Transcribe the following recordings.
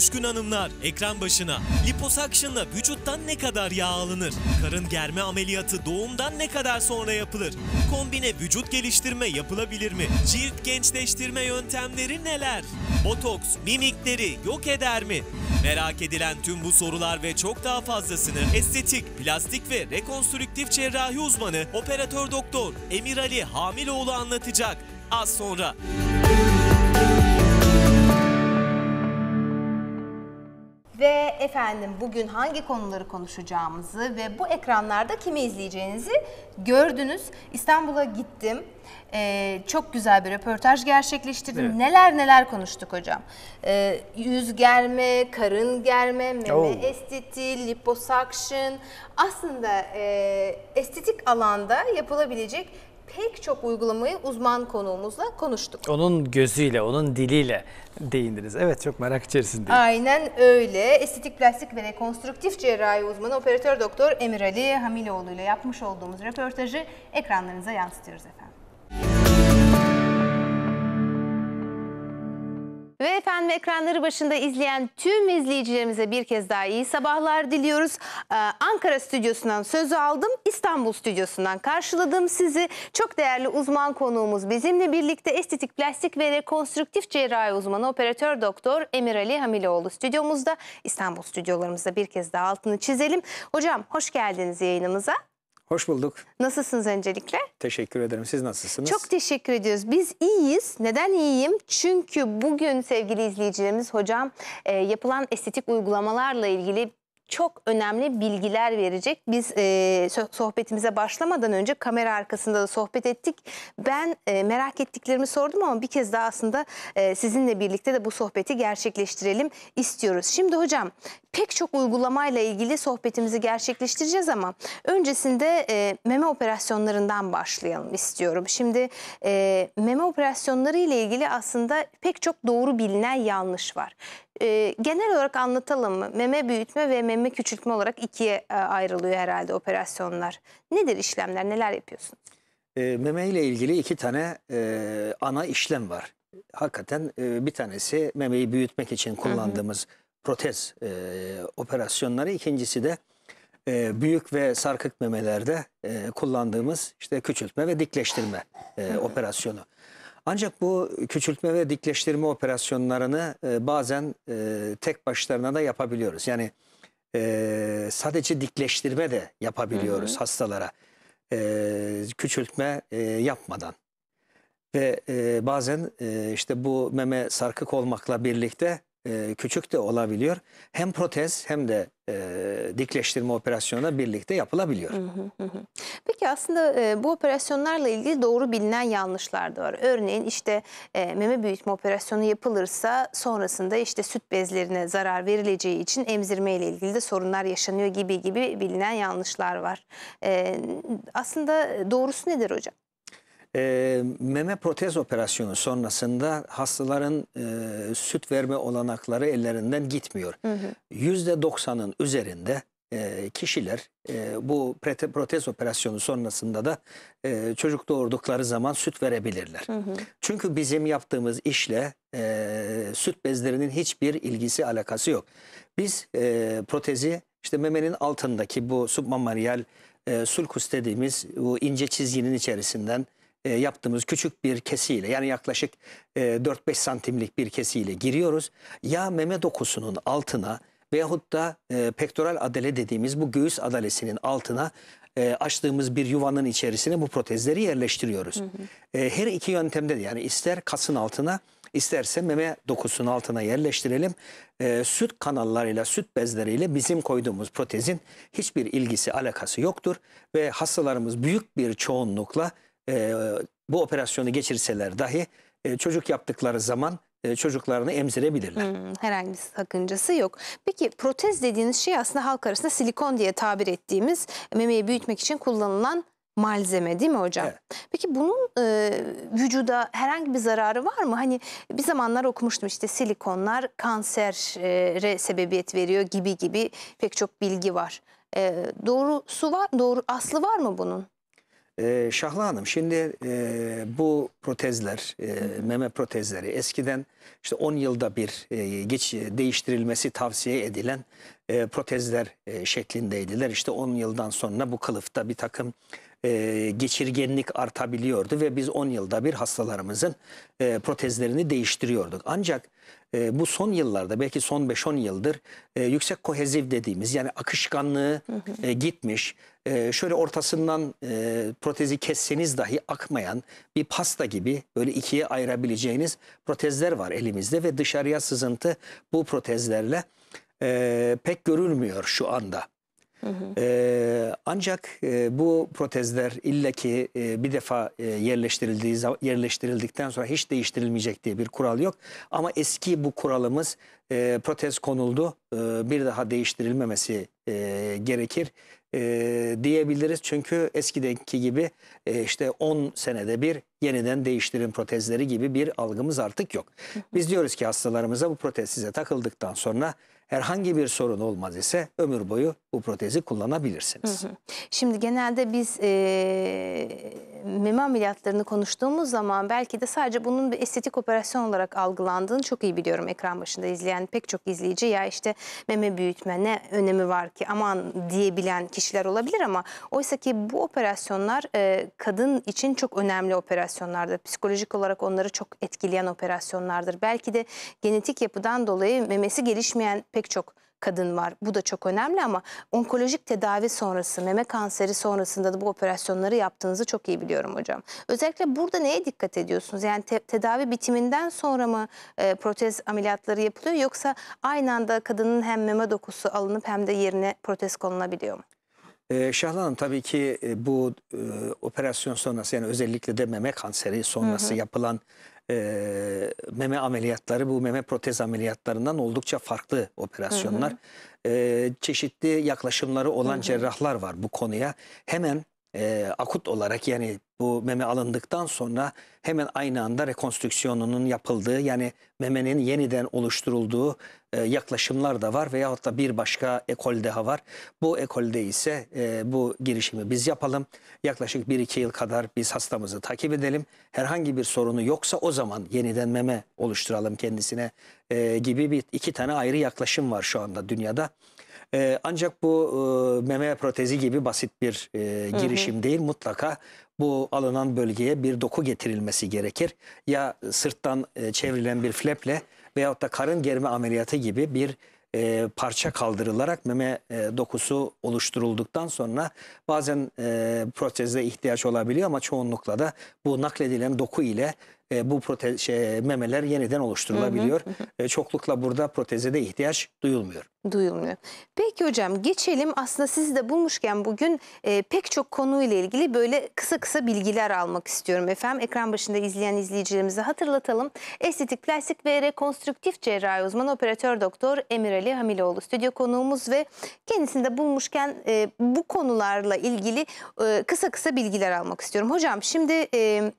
düşkün hanımlar ekran başına. Liposuction'la vücuttan ne kadar yağ alınır? Karın germe ameliyatı doğumdan ne kadar sonra yapılır? Kombine vücut geliştirme yapılabilir mi? Cilt gençleştirme yöntemleri neler? Botoks mimikleri yok eder mi? Merak edilen tüm bu sorular ve çok daha fazlasını estetik, plastik ve rekonstrüktif cerrahi uzmanı operatör doktor Emir Ali Hamiloğlu anlatacak. Az sonra. ve efendim bugün hangi konuları konuşacağımızı ve bu ekranlarda kimi izleyeceğinizi gördünüz. İstanbul'a gittim. Ee, çok güzel bir röportaj gerçekleştirdim. Evet. Neler neler konuştuk hocam. Ee, yüz germe, karın germe, meme Oo. estetiği, liposuction. Aslında e, estetik alanda yapılabilecek pek çok uygulamayı uzman konuğumuzla konuştuk. Onun gözüyle, onun diliyle değindiniz. Evet çok merak içerisindeyim. Aynen öyle. Estetik plastik ve rekonstruktif cerrahi uzmanı operatör doktor Emir Ali Hamiloğlu ile yapmış olduğumuz röportajı ekranlarınıza yansıtıyoruz efendim. Ve efendim ekranları başında izleyen tüm izleyicilerimize bir kez daha iyi sabahlar diliyoruz. Ee, Ankara stüdyosundan sözü aldım, İstanbul stüdyosundan karşıladım sizi. Çok değerli uzman konuğumuz bizimle birlikte estetik, plastik ve rekonstrüktif cerrahi uzmanı operatör doktor Emir Ali Hamiloğlu stüdyomuzda. İstanbul stüdyolarımızda bir kez daha altını çizelim. Hocam hoş geldiniz yayınımıza. Hoş bulduk. Nasılsınız öncelikle? Teşekkür ederim. Siz nasılsınız? Çok teşekkür ediyoruz. Biz iyiyiz. Neden iyiyim? Çünkü bugün sevgili izleyicilerimiz hocam e, yapılan estetik uygulamalarla ilgili çok önemli bilgiler verecek. Biz e, sohbetimize başlamadan önce kamera arkasında da sohbet ettik. Ben e, merak ettiklerimi sordum ama bir kez daha aslında e, sizinle birlikte de bu sohbeti gerçekleştirelim istiyoruz. Şimdi hocam pek çok uygulamayla ilgili sohbetimizi gerçekleştireceğiz ama öncesinde e, meme operasyonlarından başlayalım istiyorum. Şimdi e, meme operasyonları ile ilgili aslında pek çok doğru bilinen yanlış var. E, genel olarak anlatalım mı? Meme büyütme ve meme küçültme olarak ikiye e, ayrılıyor herhalde operasyonlar. Nedir işlemler? Neler yapıyorsunuz? E, meme ile ilgili iki tane e, ana işlem var. Hakikaten e, bir tanesi memeyi büyütmek için kullandığımız hı hı. protez e, operasyonları. İkincisi de e, büyük ve sarkık memelerde e, kullandığımız işte küçültme ve dikleştirme e, hı hı. operasyonu. Ancak bu küçültme ve dikleştirme operasyonlarını e, bazen e, tek başlarına da yapabiliyoruz. Yani e, sadece dikleştirme de yapabiliyoruz hı hı. hastalara. küçültme yapmadan. Ve bazen işte bu meme sarkık olmakla birlikte e, küçük de olabiliyor. Hem protez hem de e, dikleştirme operasyonu birlikte yapılabiliyor. Peki aslında e, bu operasyonlarla ilgili doğru bilinen yanlışlar da var. Örneğin işte e, meme büyütme operasyonu yapılırsa sonrasında işte süt bezlerine zarar verileceği için emzirme ile ilgili de sorunlar yaşanıyor gibi gibi bilinen yanlışlar var. E, aslında doğrusu nedir hocam? E, meme protez operasyonu sonrasında hastaların e, süt verme olanakları ellerinden gitmiyor. Yüzde doksanın üzerinde e, kişiler e, bu protez operasyonu sonrasında da e, çocuk doğurdukları zaman süt verebilirler. Hı hı. Çünkü bizim yaptığımız işle e, süt bezlerinin hiçbir ilgisi alakası yok. Biz e, protezi işte memenin altındaki bu submamaryal e, sulkus dediğimiz bu ince çizginin içerisinden e, yaptığımız küçük bir kesiyle yani yaklaşık e, 4-5 santimlik bir kesiyle giriyoruz. Ya meme dokusunun altına veyahut da e, pektoral adale dediğimiz bu göğüs adalesinin altına e, açtığımız bir yuvanın içerisine bu protezleri yerleştiriyoruz. Hı hı. E, her iki yöntemde de yani ister kasın altına isterse meme dokusunun altına yerleştirelim. E, süt kanallarıyla, süt bezleriyle bizim koyduğumuz protezin hiçbir ilgisi, alakası yoktur. Ve hastalarımız büyük bir çoğunlukla e, bu operasyonu geçirseler dahi e, çocuk yaptıkları zaman e, çocuklarını emzirebilirler. Hmm, herhangi bir sakıncası yok. Peki protez dediğiniz şey aslında halk arasında silikon diye tabir ettiğimiz memeyi büyütmek için kullanılan malzeme değil mi hocam? Evet. Peki bunun e, vücuda herhangi bir zararı var mı? Hani bir zamanlar okumuştum işte silikonlar kansere sebebiyet veriyor gibi gibi pek çok bilgi var. E, doğrusu var, doğru aslı var mı bunun? Ee, Şahla Hanım şimdi e, bu protezler, e, meme protezleri eskiden işte 10 yılda bir e, geç değiştirilmesi tavsiye edilen e, protezler e, şeklindeydiler. İşte 10 yıldan sonra bu kılıfta bir takım e, geçirgenlik artabiliyordu ve biz 10 yılda bir hastalarımızın e, protezlerini değiştiriyorduk. Ancak e, bu son yıllarda belki son 5-10 yıldır e, yüksek koheziv dediğimiz yani akışkanlığı E, gitmiş e, şöyle ortasından e, protezi kesseniz dahi akmayan bir pasta gibi böyle ikiye ayırabileceğiniz protezler var elimizde ve dışarıya sızıntı bu protezlerle e, pek görülmüyor şu anda. Hı ee, hı. ancak e, bu protezler illaki e, bir defa e, yerleştirildiği yerleştirildikten sonra hiç değiştirilmeyecek diye bir kural yok. Ama eski bu kuralımız e, protez konuldu bir daha değiştirilmemesi gerekir diyebiliriz. Çünkü eskidenki gibi işte 10 senede bir yeniden değiştirin protezleri gibi bir algımız artık yok. Biz diyoruz ki hastalarımıza bu protez size takıldıktan sonra herhangi bir sorun olmaz ise ömür boyu bu protezi kullanabilirsiniz. Hı hı. Şimdi genelde biz e, meme ameliyatlarını konuştuğumuz zaman belki de sadece bunun bir estetik operasyon olarak algılandığını çok iyi biliyorum ekran başında izleyen pek çok izleyici ya işte meme büyütme ne önemi var ki aman diyebilen kişiler olabilir ama oysa ki bu operasyonlar e, kadın için çok önemli operasyonlardır. Psikolojik olarak onları çok etkileyen operasyonlardır. Belki de genetik yapıdan dolayı memesi gelişmeyen pek pek çok kadın var. Bu da çok önemli ama onkolojik tedavi sonrası, meme kanseri sonrasında da bu operasyonları yaptığınızı çok iyi biliyorum hocam. Özellikle burada neye dikkat ediyorsunuz? Yani te tedavi bitiminden sonra mı e, protez ameliyatları yapılıyor yoksa aynı anda kadının hem meme dokusu alınıp hem de yerine protez konulabiliyor mu? Ee, Şahla Hanım tabii ki e, bu e, operasyon sonrası yani özellikle de meme kanseri sonrası hı hı. yapılan e, meme ameliyatları bu meme protez ameliyatlarından oldukça farklı operasyonlar. Hı hı. E, çeşitli yaklaşımları olan hı hı. cerrahlar var bu konuya. Hemen e, akut olarak yani bu meme alındıktan sonra hemen aynı anda rekonstrüksiyonunun yapıldığı yani memenin yeniden oluşturulduğu e, yaklaşımlar da var veya hatta bir başka ekol daha var. Bu ekolde ise e, bu girişimi biz yapalım. Yaklaşık 1-2 yıl kadar biz hastamızı takip edelim. Herhangi bir sorunu yoksa o zaman yeniden meme oluşturalım kendisine e, gibi bir iki tane ayrı yaklaşım var şu anda dünyada. E, ancak bu e, meme protezi gibi basit bir e, ıı, girişim hı hı. değil. Mutlaka bu alınan bölgeye bir doku getirilmesi gerekir. Ya sırttan e, çevrilen bir fleple veyahut da karın germe ameliyatı gibi bir e, parça kaldırılarak meme e, dokusu oluşturulduktan sonra bazen e, proteze ihtiyaç olabiliyor ama çoğunlukla da bu nakledilen doku ile e, bu protez şey, memeler yeniden oluşturulabiliyor. Hı hı E, çoklukla burada proteze de ihtiyaç duyulmuyor. Duyulmuyor. Peki hocam geçelim aslında sizi de bulmuşken bugün e, pek çok konuyla ilgili böyle kısa kısa bilgiler almak istiyorum efendim. Ekran başında izleyen izleyicilerimize hatırlatalım. Estetik, plastik ve rekonstrüktif cerrahi uzmanı operatör doktor Emir Ali Hamiloğlu stüdyo konuğumuz ve kendisini de bulmuşken e, bu konularla ilgili e, kısa kısa bilgiler almak istiyorum. Hocam şimdi... E,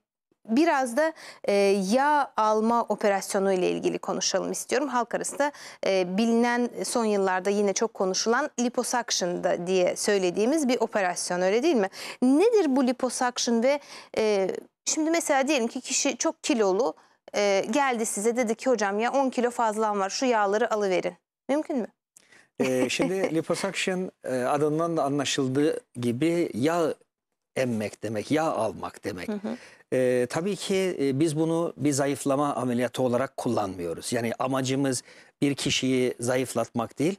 Biraz da e, yağ alma operasyonu ile ilgili konuşalım istiyorum. Halk arasında e, bilinen son yıllarda yine çok konuşulan liposuction diye söylediğimiz bir operasyon öyle değil mi? Nedir bu liposuction ve e, şimdi mesela diyelim ki kişi çok kilolu e, geldi size dedi ki hocam ya 10 kilo fazlan var şu yağları alıverin. Mümkün mü? ee, şimdi liposuction e, adından da anlaşıldığı gibi yağ emmek demek, yağ almak demek. Hı hı. E, tabii ki e, biz bunu bir zayıflama ameliyatı olarak kullanmıyoruz. Yani amacımız bir kişiyi zayıflatmak değil,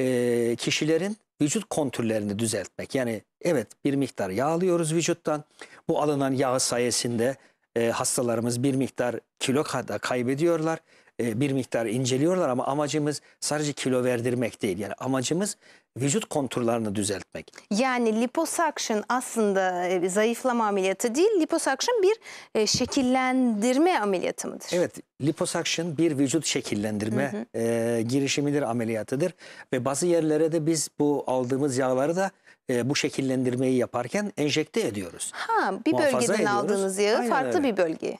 e, kişilerin vücut kontürlerini düzeltmek. Yani evet bir miktar yağ alıyoruz vücuttan. Bu alınan yağ sayesinde e, hastalarımız bir miktar kilo kadar kaybediyorlar. E, bir miktar inceliyorlar ama amacımız sadece kilo verdirmek değil. Yani amacımız vücut konturlarını düzeltmek. Yani liposuction aslında e, zayıflama ameliyatı değil, liposuction bir e, şekillendirme ameliyatı mıdır? Evet, liposuction bir vücut şekillendirme hı hı. E, girişimidir, ameliyatıdır. Ve bazı yerlere de biz bu aldığımız yağları da e, bu şekillendirmeyi yaparken enjekte ediyoruz. Ha, bir Muhafaza bölgeden ediyoruz. aldığınız yağı Aynen farklı öyle. bir bölgeye.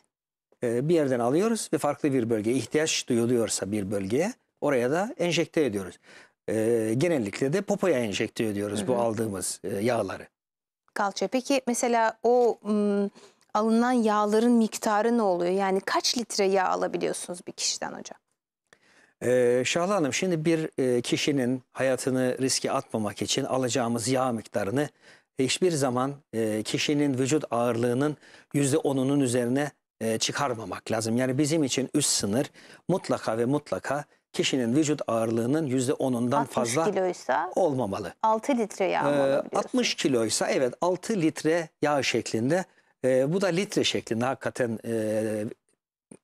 E, bir yerden alıyoruz ve farklı bir bölgeye ihtiyaç duyuluyorsa bir bölgeye oraya da enjekte ediyoruz e, genellikle de popoya enjekte ediyoruz hı hı. bu aldığımız e, yağları. Kalça peki mesela o m, alınan yağların miktarı ne oluyor? Yani kaç litre yağ alabiliyorsunuz bir kişiden hocam? Ee, Şahla Hanım şimdi bir e, kişinin hayatını riske atmamak için alacağımız yağ miktarını hiçbir zaman e, kişinin vücut ağırlığının yüzde %10'unun üzerine e, çıkarmamak lazım. Yani bizim için üst sınır mutlaka ve mutlaka kişinin vücut ağırlığının %10'undan 60 fazla kiloysa olmamalı. 6 litre yağ olmalı ee, 60 kiloysa evet 6 litre yağ şeklinde e, bu da litre şeklinde hakikaten e,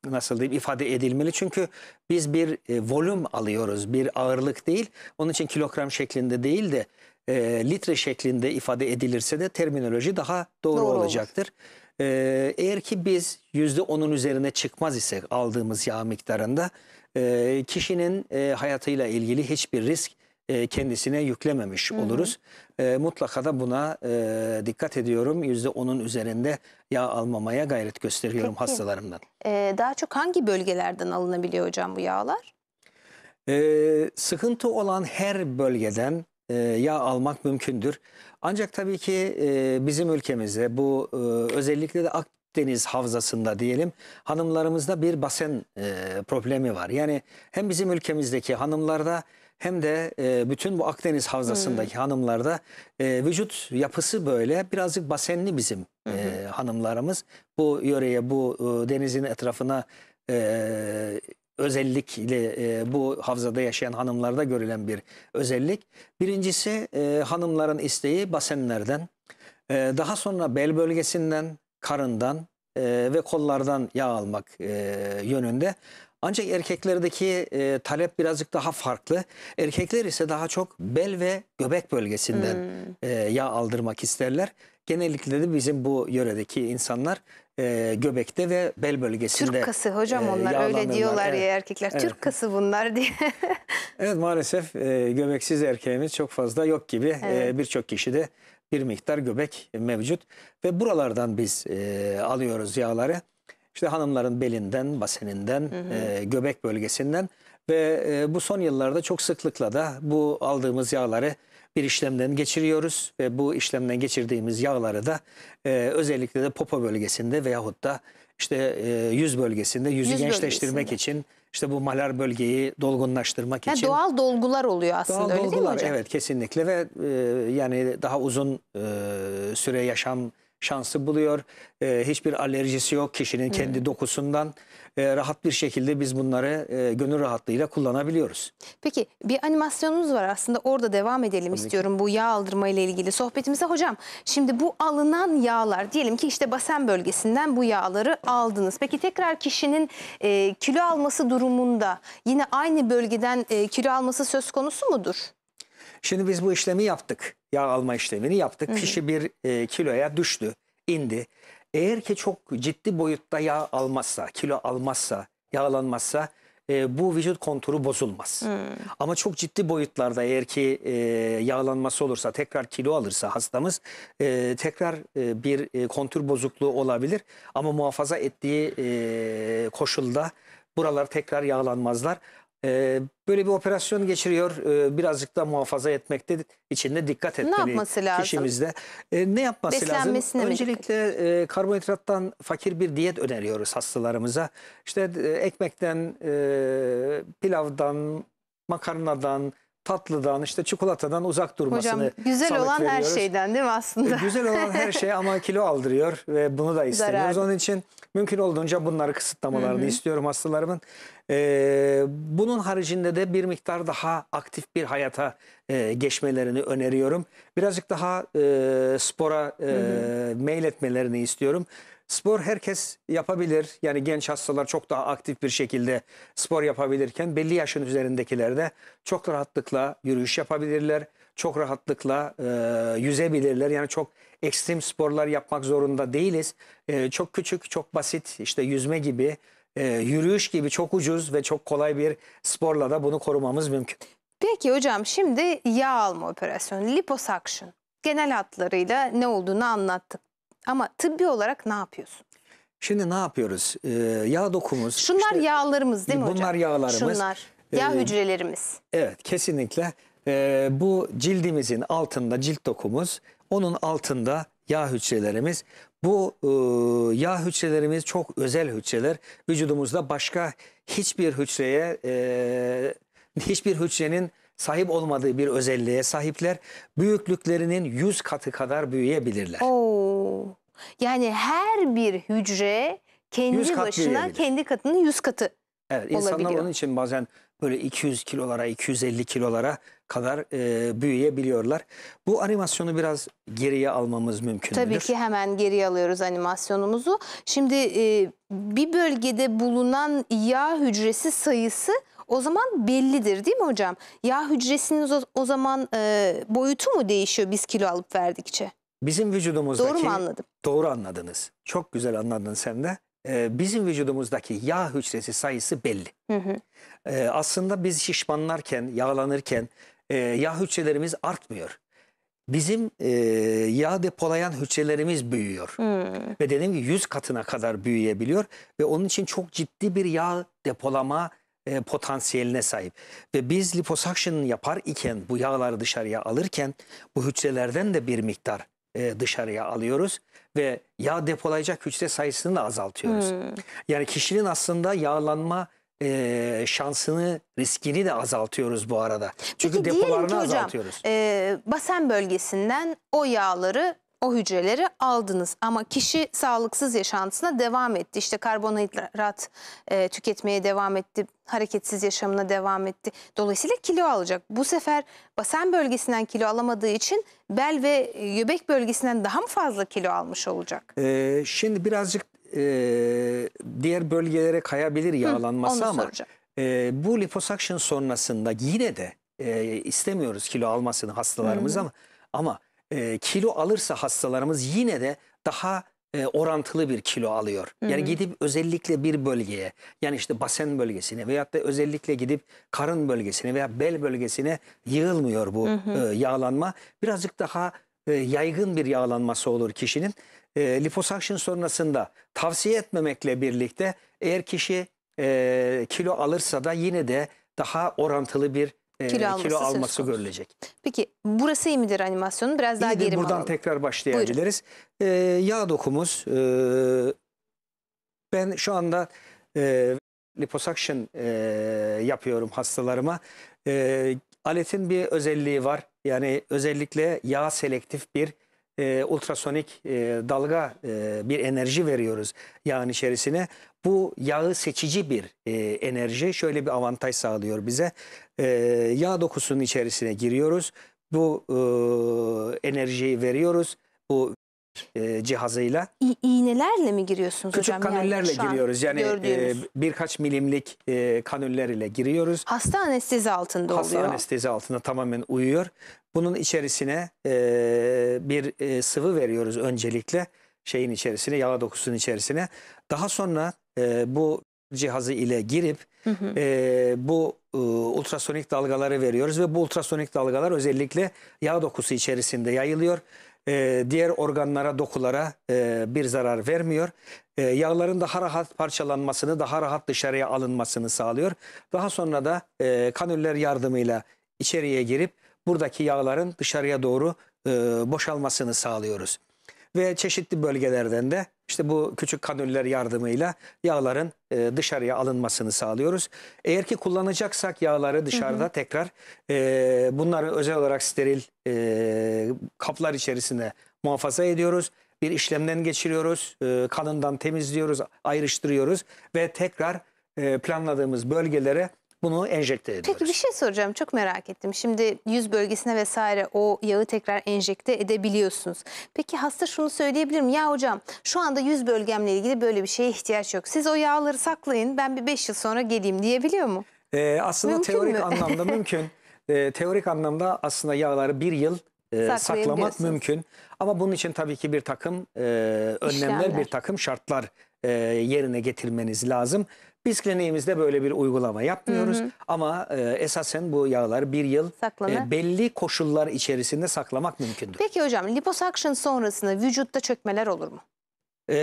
nasıl diyeyim ifade edilmeli. Çünkü biz bir e, volüm alıyoruz bir ağırlık değil. Onun için kilogram şeklinde değil de e, litre şeklinde ifade edilirse de terminoloji daha doğru, doğru olacaktır. Olur. E, ee, eğer ki biz %10'un üzerine çıkmaz ise aldığımız yağ miktarında ee, kişinin e, hayatıyla ilgili hiçbir risk e, kendisine yüklememiş Hı-hı. oluruz. E, mutlaka da buna e, dikkat ediyorum. Yüzde onun üzerinde yağ almamaya gayret gösteriyorum Peki. hastalarımdan. E, daha çok hangi bölgelerden alınabiliyor hocam bu yağlar? E, sıkıntı olan her bölgeden e, yağ almak mümkündür. Ancak tabii ki e, bizim ülkemizde bu e, özellikle de ak deniz havzasında diyelim hanımlarımızda bir basen e, problemi var. Yani hem bizim ülkemizdeki hanımlarda hem de e, bütün bu Akdeniz havzasındaki hmm. hanımlarda e, vücut yapısı böyle birazcık basenli bizim e, hanımlarımız. Bu yöreye bu e, denizin etrafına e, özellikle e, bu havzada yaşayan hanımlarda görülen bir özellik. Birincisi e, hanımların isteği basenlerden. E, daha sonra bel bölgesinden, karından e, ve kollardan yağ almak e, yönünde. Ancak erkeklerdeki e, talep birazcık daha farklı. Erkekler ise daha çok bel ve göbek bölgesinden hmm. e, yağ aldırmak isterler. Genellikle de bizim bu yöredeki insanlar e, göbekte ve bel bölgesinde Türk kası hocam e, onlar öyle diyorlar evet. ya erkekler. Evet. Türk kası bunlar diye. evet maalesef e, göbeksiz erkeğimiz çok fazla yok gibi e, evet. e, birçok kişi de bir miktar göbek mevcut. Ve buralardan biz e, alıyoruz yağları. İşte hanımların belinden, baseninden, hı hı. E, göbek bölgesinden ve e, bu son yıllarda çok sıklıkla da bu aldığımız yağları bir işlemden geçiriyoruz ve bu işlemden geçirdiğimiz yağları da e, özellikle de popo bölgesinde veyahut da işte e, yüz bölgesinde yüzü yüz gençleştirmek bölgesinde. için işte bu malar bölgeyi dolgunlaştırmak yani için. Doğal dolgular oluyor aslında doğal öyle dolgular, değil mi hocam? Evet kesinlikle ve e, yani daha uzun e, süre yaşam şansı buluyor. E, hiçbir alerjisi yok kişinin kendi hmm. dokusundan. E, rahat bir şekilde biz bunları e, gönül rahatlığıyla kullanabiliyoruz. Peki bir animasyonunuz var aslında orada devam edelim Tabii istiyorum ki. bu yağ aldırma ile ilgili sohbetimize. Hocam şimdi bu alınan yağlar diyelim ki işte basen bölgesinden bu yağları aldınız. Peki tekrar kişinin e, kilo alması durumunda yine aynı bölgeden e, kilo alması söz konusu mudur? Şimdi biz bu işlemi yaptık yağ alma işlemini yaptık. Hı hı. Kişi bir e, kiloya düştü, indi. Eğer ki çok ciddi boyutta yağ almazsa, kilo almazsa, yağlanmazsa e, bu vücut konturu bozulmaz. Hmm. Ama çok ciddi boyutlarda eğer ki e, yağlanması olursa tekrar kilo alırsa hastamız e, tekrar e, bir e, kontur bozukluğu olabilir. Ama muhafaza ettiği e, koşulda buralar tekrar yağlanmazlar e, böyle bir operasyon geçiriyor. E, birazcık da muhafaza etmekte içinde dikkat etmeli. Ee, ne yapması lazım? Kişimizde. E, ne yapması lazım? Öncelikle e, karbonhidrattan fakir bir diyet öneriyoruz hastalarımıza. İşte e, ekmekten, e, pilavdan, makarnadan, tatlıdan işte çikolatadan uzak durmasını Hocam güzel olan veriyoruz. her şeyden değil mi aslında? E, güzel olan her şey ama kilo aldırıyor ve bunu da istemiyoruz. Zararlı. Onun için mümkün olduğunca bunları kısıtlamalarını Hı -hı. istiyorum hastalarımın. Ee, bunun haricinde de bir miktar daha aktif bir hayata e, geçmelerini öneriyorum. Birazcık daha e, spora e, Hı -hı. meyletmelerini istiyorum. Spor herkes yapabilir. Yani genç hastalar çok daha aktif bir şekilde spor yapabilirken belli yaşın üzerindekiler de çok rahatlıkla yürüyüş yapabilirler. Çok rahatlıkla e, yüzebilirler. Yani çok ekstrem sporlar yapmak zorunda değiliz. E, çok küçük, çok basit işte yüzme gibi, e, yürüyüş gibi çok ucuz ve çok kolay bir sporla da bunu korumamız mümkün. Peki hocam şimdi yağ alma operasyonu, liposuction genel hatlarıyla ne olduğunu anlattık. Ama tıbbi olarak ne yapıyorsun? Şimdi ne yapıyoruz? Ee, yağ dokumuz. Şunlar işte, yağlarımız değil mi bunlar hocam? Bunlar yağlarımız. Şunlar ee, yağ ee, hücrelerimiz. Evet kesinlikle. Ee, bu cildimizin altında cilt dokumuz. Onun altında yağ hücrelerimiz. Bu e, yağ hücrelerimiz çok özel hücreler. Vücudumuzda başka hiçbir hücreye, e, hiçbir hücrenin sahip olmadığı bir özelliğe sahipler. Büyüklüklerinin 100 katı kadar büyüyebilirler. Oo. Yani her bir hücre kendi başına kendi katının 100 katı Evet insanlar olabiliyor. onun için bazen böyle 200 kilolara 250 kilolara kadar e, büyüyebiliyorlar. Bu animasyonu biraz geriye almamız mümkün Tabii ki hemen geriye alıyoruz animasyonumuzu. Şimdi e, bir bölgede bulunan yağ hücresi sayısı o zaman bellidir değil mi hocam? Yağ hücresinin o, o zaman e, boyutu mu değişiyor biz kilo alıp verdikçe? Bizim vücudumuzdaki... Doğru mu anladım? Doğru anladınız. Çok güzel anladın sen de. Ee, bizim vücudumuzdaki yağ hücresi sayısı belli. Hı hı. Ee, aslında biz şişmanlarken, yağlanırken e, yağ hücrelerimiz artmıyor. Bizim e, yağ depolayan hücrelerimiz büyüyor. Hmm. Ve dediğim gibi 100 katına kadar büyüyebiliyor. Ve onun için çok ciddi bir yağ depolama e, potansiyeline sahip. Ve biz liposuction yapar iken bu yağları dışarıya alırken bu hücrelerden de bir miktar e, dışarıya alıyoruz ve yağ depolayacak hücre sayısını da azaltıyoruz. Hmm. Yani kişinin aslında yağlanma e, şansını, riskini de azaltıyoruz bu arada. Çünkü Peki, depolarını hocam, azaltıyoruz. E, basen bölgesinden o yağları o hücreleri aldınız. Ama kişi sağlıksız yaşantısına devam etti. İşte karbonhidrat e, tüketmeye devam etti. Hareketsiz yaşamına devam etti. Dolayısıyla kilo alacak. Bu sefer basen bölgesinden kilo alamadığı için bel ve göbek e, bölgesinden daha mı fazla kilo almış olacak? Ee, şimdi birazcık e, diğer bölgelere kayabilir yağlanması Hı, ama e, bu liposuction sonrasında yine de e, istemiyoruz kilo almasını hastalarımız -hı. ama ama e, kilo alırsa hastalarımız yine de daha e, orantılı bir kilo alıyor. Yani hı hı. gidip özellikle bir bölgeye yani işte basen bölgesine veyahut da özellikle gidip karın bölgesine veya bel bölgesine yığılmıyor bu E, yağlanma. Birazcık daha e, yaygın bir yağlanması olur kişinin. E, liposuction sonrasında tavsiye etmemekle birlikte eğer kişi e, kilo alırsa da yine de daha orantılı bir ee, kilo alması, kilo alması görülecek. Peki burası iyi midir animasyonun? Biraz daha İyidir, geri buradan alalım. tekrar başlayabiliriz. E, yağ dokumuz e, ben şu anda e, liposuction e, yapıyorum hastalarıma. E, aletin bir özelliği var. Yani özellikle yağ selektif bir e, ultrasonik e, dalga e, bir enerji veriyoruz yağın içerisine. Bu yağı seçici bir e, enerji. Şöyle bir avantaj sağlıyor bize. E, yağ dokusunun içerisine giriyoruz. Bu e, enerjiyi veriyoruz. Bu e, cihazıyla. İ iğnelerle mi giriyorsunuz Küçük hocam? Küçük kanüllerle yani giriyoruz. Yani e, birkaç milimlik e, kanüller ile giriyoruz. Hasta anestezi altında Hasta oluyor. Hasta anestezi altında tamamen uyuyor. Bunun içerisine e, bir e, sıvı veriyoruz öncelikle şeyin içerisine, yağ dokusunun içerisine. Daha sonra e, bu cihazı ile girip hı hı. E, bu e, ultrasonik dalgaları veriyoruz ve bu ultrasonik dalgalar özellikle yağ dokusu içerisinde yayılıyor. E, diğer organlara, dokulara e, bir zarar vermiyor. E, yağların daha rahat parçalanmasını, daha rahat dışarıya alınmasını sağlıyor. Daha sonra da e, kanüller yardımıyla içeriye girip buradaki yağların dışarıya doğru e, boşalmasını sağlıyoruz ve çeşitli bölgelerden de işte bu küçük kanüller yardımıyla yağların e, dışarıya alınmasını sağlıyoruz. Eğer ki kullanacaksak yağları dışarıda hı hı. tekrar e, bunları özel olarak steril e, kaplar içerisinde muhafaza ediyoruz. Bir işlemden geçiriyoruz, e, kanından temizliyoruz, ayrıştırıyoruz ve tekrar e, planladığımız bölgelere bunu enjekte ediyoruz. Peki bir şey soracağım çok merak ettim. Şimdi yüz bölgesine vesaire o yağı tekrar enjekte edebiliyorsunuz. Peki hasta şunu söyleyebilir mi? Ya hocam şu anda yüz bölgemle ilgili böyle bir şeye ihtiyaç yok. Siz o yağları saklayın ben bir 5 yıl sonra geleyim diyebiliyor mu? Ee, aslında mümkün teorik mü? anlamda mümkün. Ee, teorik anlamda aslında yağları bir yıl e, saklamak mümkün. Ama bunun için tabii ki bir takım e, önlemler, İşlemler. bir takım şartlar e, yerine getirmeniz lazım. Biz kliniğimizde böyle bir uygulama yapmıyoruz hı hı. ama e, esasen bu yağları bir yıl e, belli koşullar içerisinde saklamak mümkündür. Peki hocam liposuction sonrasında vücutta çökmeler olur mu? E,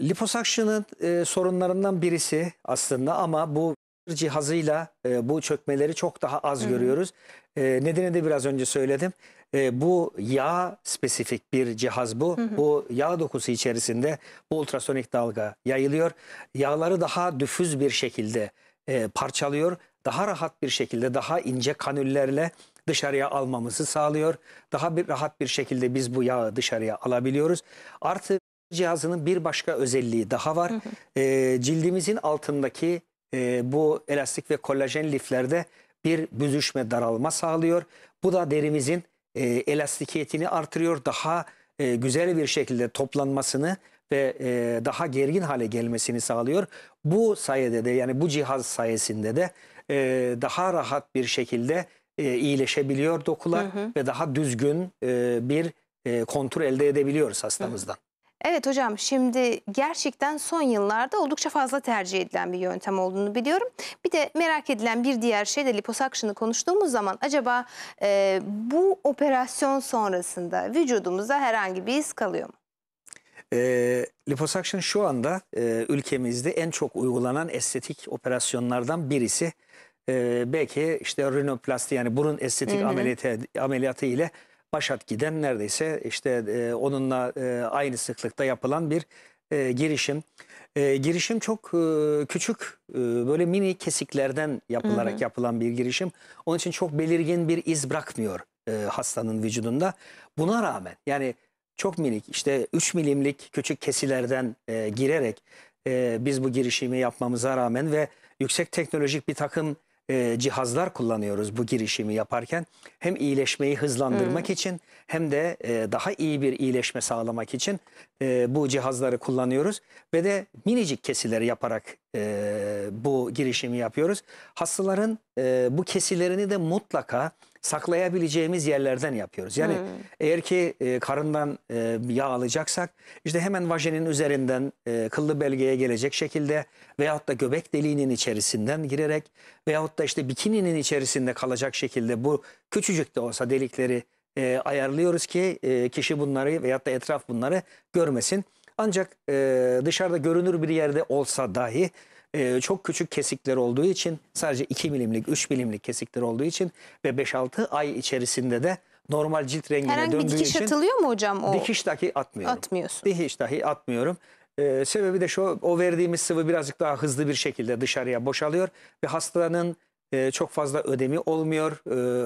liposuction'ın e, sorunlarından birisi aslında ama bu cihazıyla e, bu çökmeleri çok daha az Hı -hı. görüyoruz. E, nedeni de biraz önce söyledim. E, bu yağ spesifik bir cihaz bu. Hı -hı. Bu yağ dokusu içerisinde bu ultrasonik dalga yayılıyor. Yağları daha düfüz bir şekilde e, parçalıyor. Daha rahat bir şekilde, daha ince kanüllerle dışarıya almamızı sağlıyor. Daha bir rahat bir şekilde biz bu yağı dışarıya alabiliyoruz. Artı cihazının bir başka özelliği daha var. Hı hı. E, cildimizin altındaki e, bu elastik ve kolajen liflerde bir büzüşme daralma sağlıyor. Bu da derimizin e, elastikiyetini artırıyor. Daha e, güzel bir şekilde toplanmasını ve e, daha gergin hale gelmesini sağlıyor. Bu sayede de yani bu cihaz sayesinde de e, daha rahat bir şekilde e, iyileşebiliyor dokular hı hı. ve daha düzgün e, bir e, kontur elde edebiliyoruz hastamızdan. Hı hı. Evet hocam şimdi gerçekten son yıllarda oldukça fazla tercih edilen bir yöntem olduğunu biliyorum. Bir de merak edilen bir diğer şey de liposakşını konuştuğumuz zaman acaba e, bu operasyon sonrasında vücudumuzda herhangi bir iz kalıyor mu? E, liposuction şu anda e, ülkemizde en çok uygulanan estetik operasyonlardan birisi. E, belki işte rinoplasti yani burun estetik hı hı. ameliyatı, ameliyatı ile Başat giden neredeyse işte e, onunla e, aynı sıklıkta yapılan bir e, girişim. E, girişim çok e, küçük e, böyle mini kesiklerden yapılarak hı hı. yapılan bir girişim. Onun için çok belirgin bir iz bırakmıyor e, hastanın vücudunda. Buna rağmen yani çok minik işte 3 milimlik küçük kesilerden e, girerek e, biz bu girişimi yapmamıza rağmen ve yüksek teknolojik bir takım e, cihazlar kullanıyoruz bu girişimi yaparken. Hem iyileşmeyi hızlandırmak hmm. için hem de e, daha iyi bir iyileşme sağlamak için e, bu cihazları kullanıyoruz. Ve de minicik kesileri yaparak e, bu girişimi yapıyoruz. Hastaların e, bu kesilerini de mutlaka saklayabileceğimiz yerlerden yapıyoruz. Yani hmm. eğer ki e, karından e, yağ alacaksak işte hemen vajenin üzerinden e, kıllı belgeye gelecek şekilde veyahut da göbek deliğinin içerisinden girerek veyahut da işte bikininin içerisinde kalacak şekilde bu küçücük de olsa delikleri e, ayarlıyoruz ki e, kişi bunları veyahut da etraf bunları görmesin. Ancak e, dışarıda görünür bir yerde olsa dahi e, çok küçük kesikler olduğu için sadece 2 milimlik 3 milimlik kesikler olduğu için ve 5-6 ay içerisinde de normal cilt rengine Herhangi döndüğü için. Herhangi bir dikiş atılıyor mu hocam? O... Dikiş dahi atmıyorum. Atmıyorsun. Dikiş dahi atmıyorum. Ee, sebebi de şu o verdiğimiz sıvı birazcık daha hızlı bir şekilde dışarıya boşalıyor ve hastanın ee, çok fazla ödemi olmuyor,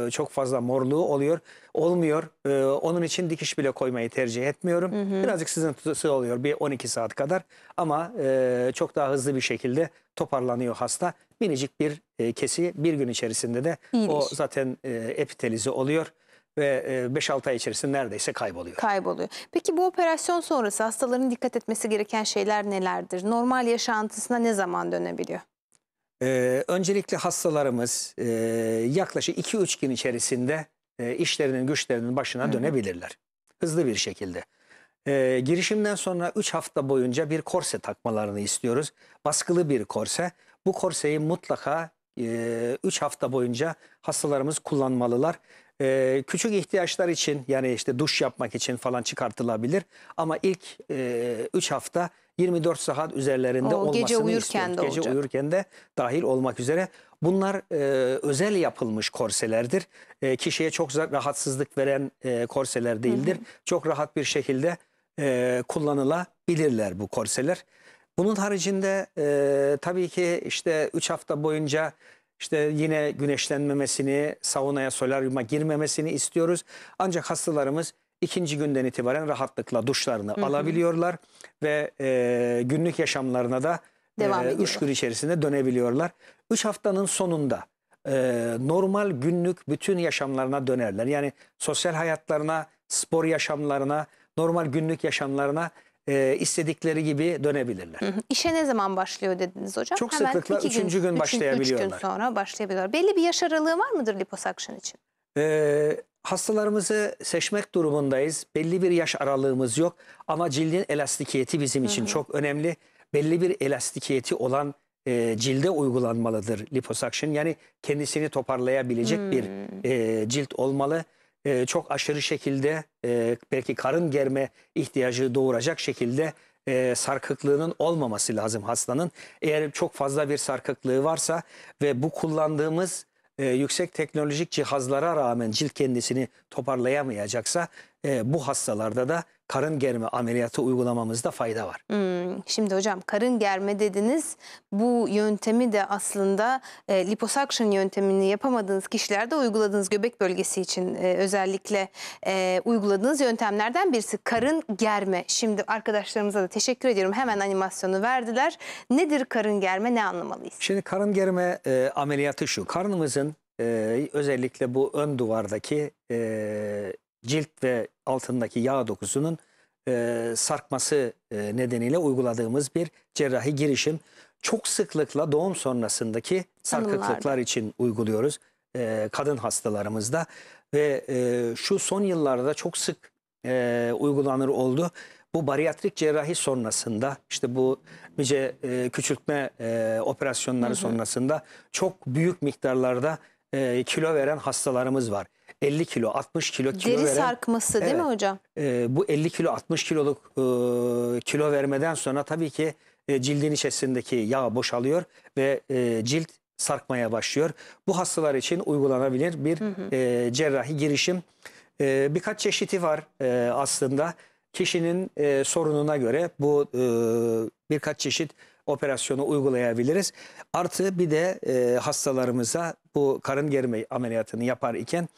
ee, çok fazla morluğu oluyor, olmuyor. Ee, onun için dikiş bile koymayı tercih etmiyorum. Hı hı. Birazcık sızıntısı oluyor bir 12 saat kadar ama e, çok daha hızlı bir şekilde toparlanıyor hasta. Minicik bir e, kesi bir gün içerisinde de İyileş. o zaten e, epitelize oluyor ve 5-6 e, ay içerisinde neredeyse kayboluyor. Kayboluyor. Peki bu operasyon sonrası hastaların dikkat etmesi gereken şeyler nelerdir? Normal yaşantısına ne zaman dönebiliyor? Ee, öncelikle hastalarımız e, yaklaşık 2-3 gün içerisinde e, işlerinin güçlerinin başına Hı -hı. dönebilirler. Hızlı bir şekilde. Ee, girişimden sonra 3 hafta boyunca bir korse takmalarını istiyoruz. Baskılı bir korse. Bu korseyi mutlaka 3 e, hafta boyunca hastalarımız kullanmalılar. E, küçük ihtiyaçlar için yani işte duş yapmak için falan çıkartılabilir. Ama ilk 3 e, hafta 24 saat üzerlerinde o, olmasını gece uyurken istiyoruz. De gece uyurken de dahil olmak üzere. Bunlar e, özel yapılmış korselerdir. E, kişiye çok rahatsızlık veren e, korseler değildir. Hı hı. Çok rahat bir şekilde e, kullanılabilirler bu korseler. Bunun haricinde e, tabii ki işte 3 hafta boyunca işte yine güneşlenmemesini, saunaya, solaryuma girmemesini istiyoruz. Ancak hastalarımız ikinci günden itibaren rahatlıkla duşlarını Hı -hı. alabiliyorlar ve e, günlük yaşamlarına da e, Devam e, üç gün içerisinde dönebiliyorlar. Üç haftanın sonunda e, normal günlük bütün yaşamlarına dönerler. Yani sosyal hayatlarına, spor yaşamlarına, normal günlük yaşamlarına e, istedikleri gibi dönebilirler. Hı hı. İşe ne zaman başlıyor dediniz hocam? Çok Hemen sıklıkla iki üçüncü gün, gün başlayabiliyorlar. Üç gün sonra başlayabiliyorlar. Belli bir yaş aralığı var mıdır liposakşın için? Ee, Hastalarımızı seçmek durumundayız. Belli bir yaş aralığımız yok ama cildin elastikiyeti bizim için hı hı. çok önemli. Belli bir elastikiyeti olan e, cilde uygulanmalıdır liposuction. Yani kendisini toparlayabilecek hmm. bir e, cilt olmalı. E, çok aşırı şekilde e, belki karın germe ihtiyacı doğuracak şekilde e, sarkıklığının olmaması lazım hastanın. Eğer çok fazla bir sarkıklığı varsa ve bu kullandığımız e, yüksek teknolojik cihazlara rağmen cilt kendisini toparlayamayacaksa e, bu hastalarda da karın germe ameliyatı uygulamamızda fayda var. Hmm, şimdi hocam karın germe dediniz. Bu yöntemi de aslında e, liposuction yöntemini yapamadığınız kişilerde uyguladığınız göbek bölgesi için e, özellikle e, uyguladığınız yöntemlerden birisi karın germe. Şimdi arkadaşlarımıza da teşekkür ediyorum. Hemen animasyonu verdiler. Nedir karın germe? Ne anlamalıyız? Şimdi karın germe e, ameliyatı şu. Karnımızın e, özellikle bu ön duvardaki e, cilt ve altındaki yağ dokusunun e, sarkması e, nedeniyle uyguladığımız bir cerrahi girişim. Çok sıklıkla doğum sonrasındaki sarkıklıklar için uyguluyoruz e, kadın hastalarımızda ve e, şu son yıllarda çok sık e, uygulanır oldu. Bu bariyatrik cerrahi sonrasında işte bu nice e, küçültme e, operasyonları hı hı. sonrasında çok büyük miktarlarda e, kilo veren hastalarımız var. 50 kilo 60 kilo kilo Deri veren. sarkması değil mi hocam? E, bu 50 kilo 60 kiloluk e, kilo vermeden sonra tabii ki e, cildin içerisindeki yağ boşalıyor ve e, cilt sarkmaya başlıyor. Bu hastalar için uygulanabilir bir hı hı. E, cerrahi girişim. E, birkaç çeşidi var e, aslında. Kişinin e, sorununa göre bu e, birkaç çeşit operasyonu uygulayabiliriz. Artı bir de e, hastalarımıza bu karın germe ameliyatını yapar iken